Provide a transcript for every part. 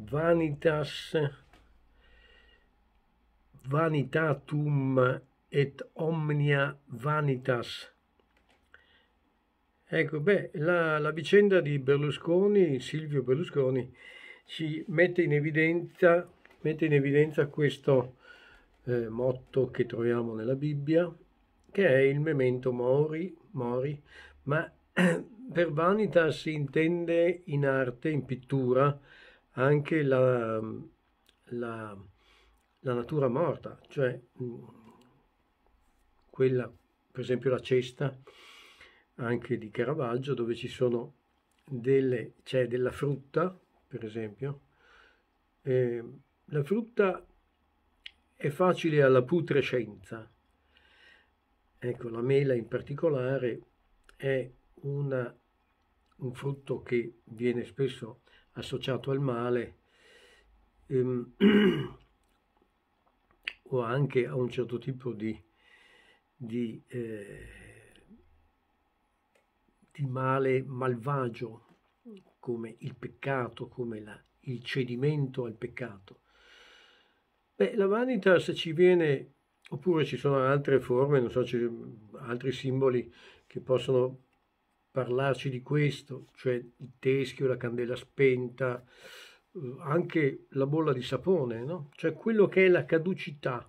Vanitas Vanitatum et omnia vanitas. Ecco, beh, la, la vicenda di Berlusconi, Silvio Berlusconi, ci mette in evidenza, mette in evidenza questo eh, motto che troviamo nella Bibbia, che è il memento mori, mori ma per vanitas si intende in arte, in pittura, anche la, la, la natura morta, cioè mm, quella, per esempio la cesta anche di Caravaggio, dove ci sono delle, c'è della frutta, per esempio. Eh, la frutta è facile alla putrescenza. Ecco, la mela in particolare è una, un frutto che viene spesso associato al male ehm, o anche a un certo tipo di, di, eh, di male malvagio come il peccato, come la, il cedimento al peccato. Beh, la se ci viene, oppure ci sono altre forme, non so, altri simboli che possono parlarci di questo, cioè il teschio, la candela spenta, eh, anche la bolla di sapone, no? cioè quello che è la caducità,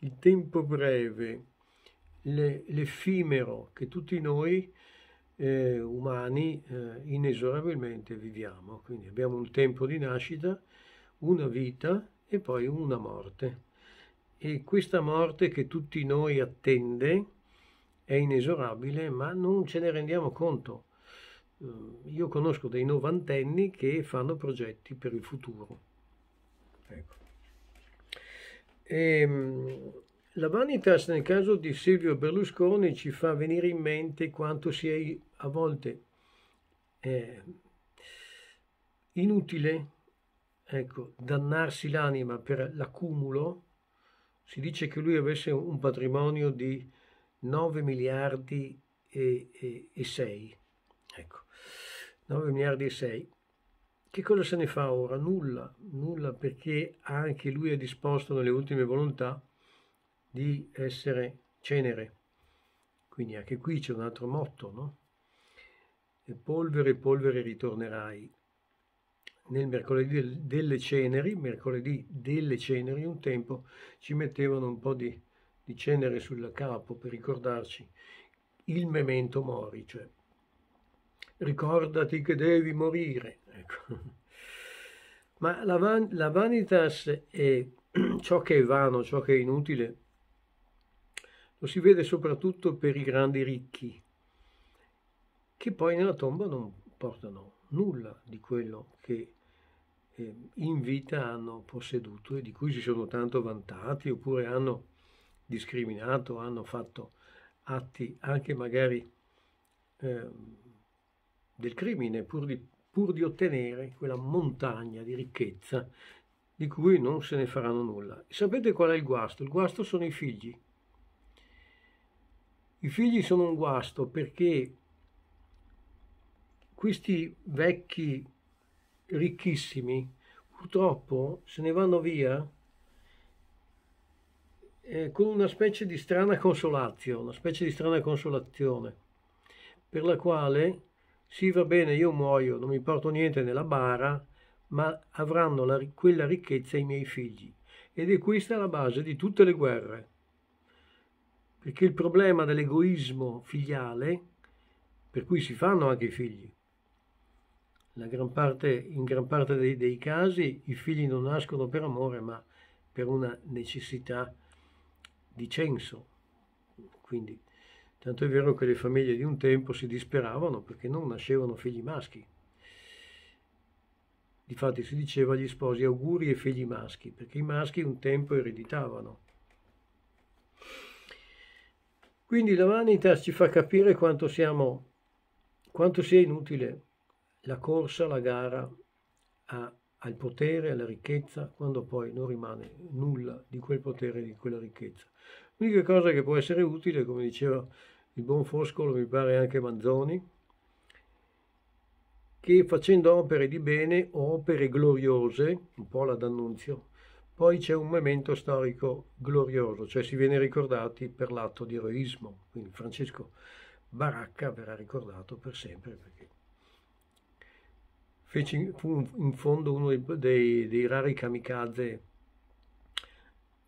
il tempo breve, le, l'effimero che tutti noi eh, umani eh, inesorabilmente viviamo. Quindi abbiamo un tempo di nascita, una vita e poi una morte. E questa morte che tutti noi attende, è inesorabile, ma non ce ne rendiamo conto. Eh, io conosco dei novantenni che fanno progetti per il futuro. Ecco. E, ehm, la Vanitas nel caso di Silvio Berlusconi ci fa venire in mente quanto sia a volte eh, inutile ecco, dannarsi l'anima per l'accumulo. Si dice che lui avesse un patrimonio di 9 miliardi e, e, e 6. Ecco, 9 miliardi e 6. Che cosa se ne fa ora? Nulla, nulla perché anche lui è disposto nelle ultime volontà di essere cenere. Quindi anche qui c'è un altro motto, no? E polvere, polvere ritornerai. Nel mercoledì delle ceneri, mercoledì delle ceneri, un tempo ci mettevano un po' di di cenere sul capo per ricordarci il memento mori, cioè ricordati che devi morire. Ecco. Ma la, van- la vanitas è ciò che è vano, ciò che è inutile, lo si vede soprattutto per i grandi ricchi, che poi nella tomba non portano nulla di quello che eh, in vita hanno posseduto e di cui si sono tanto vantati oppure hanno discriminato, hanno fatto atti anche magari eh, del crimine pur di, pur di ottenere quella montagna di ricchezza di cui non se ne faranno nulla. Sapete qual è il guasto? Il guasto sono i figli. I figli sono un guasto perché questi vecchi ricchissimi purtroppo se ne vanno via eh, con una specie di strana consolazio, una specie di strana consolazione, per la quale sì va bene, io muoio, non mi porto niente nella bara, ma avranno la, quella ricchezza i miei figli. Ed è questa la base di tutte le guerre, perché il problema dell'egoismo filiale, per cui si fanno anche i figli, gran parte, in gran parte dei, dei casi i figli non nascono per amore, ma per una necessità di censo. Quindi, tanto è vero che le famiglie di un tempo si disperavano perché non nascevano figli maschi. Difatti si diceva agli sposi auguri e figli maschi, perché i maschi un tempo ereditavano. Quindi la vanità ci fa capire quanto, siamo, quanto sia inutile la corsa, la gara a al potere, alla ricchezza, quando poi non rimane nulla di quel potere, di quella ricchezza. L'unica cosa che può essere utile, come diceva il buon Foscolo, mi pare anche Manzoni, che facendo opere di bene o opere gloriose, un po' la d'annunzio, poi c'è un momento storico glorioso, cioè si viene ricordati per l'atto di eroismo. Quindi Francesco Baracca verrà ricordato per sempre Feci, fu in fondo uno dei, dei, dei rari kamikaze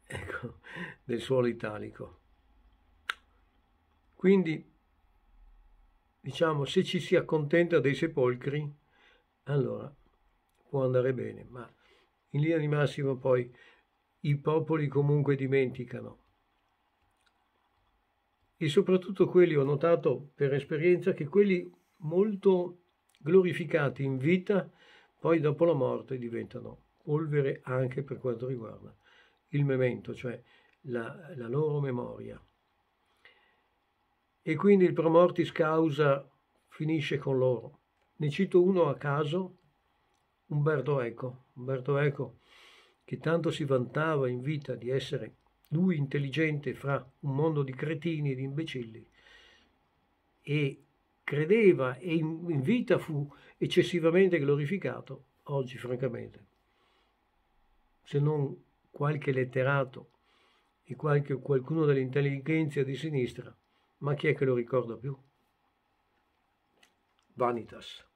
ecco, del suolo italico. Quindi, diciamo, se ci si accontenta dei sepolcri, allora può andare bene, ma in linea di massimo poi i popoli comunque dimenticano. E soprattutto quelli, ho notato per esperienza, che quelli molto glorificati in vita, poi dopo la morte diventano polvere anche per quanto riguarda il memento, cioè la, la loro memoria. E quindi il promortis causa finisce con loro. Ne cito uno a caso, Umberto Eco. Umberto Eco, che tanto si vantava in vita di essere lui intelligente fra un mondo di cretini e di imbecilli, e credeva e in vita fu eccessivamente glorificato, oggi francamente, se non qualche letterato e qualche, qualcuno dell'intelligenza di sinistra, ma chi è che lo ricorda più? Vanitas.